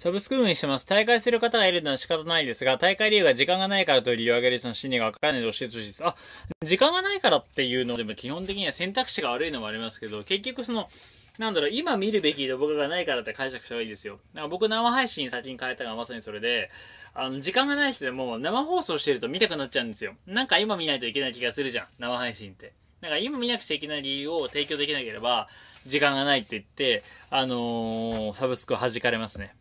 サブスク運営してます。大会する方がいるのは仕方ないですが、大会理由が時間がないからという理由を挙げる人の心理がわからないで教えてほしいです。あ、時間がないからっていうのでも基本的には選択肢が悪いのもありますけど、結局その、なんだろう、今見るべき動画がないからって解釈した方がいいですよ。か僕生配信先に変えたのはまさにそれで、あの、時間がない人でも生放送してると見たくなっちゃうんですよ。なんか今見ないといけない気がするじゃん。生配信って。なんか今見なくちゃいけない理由を提供できなければ、時間がないって言って、あのー、サブスクを弾かれますね。